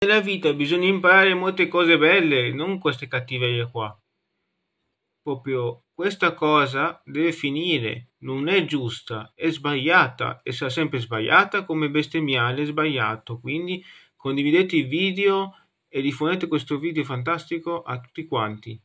Nella vita bisogna imparare molte cose belle, non queste cattiverie qua. Proprio questa cosa deve finire, non è giusta, è sbagliata e sarà sempre sbagliata come bestemmiale sbagliato. Quindi condividete il video e diffondete questo video fantastico a tutti quanti.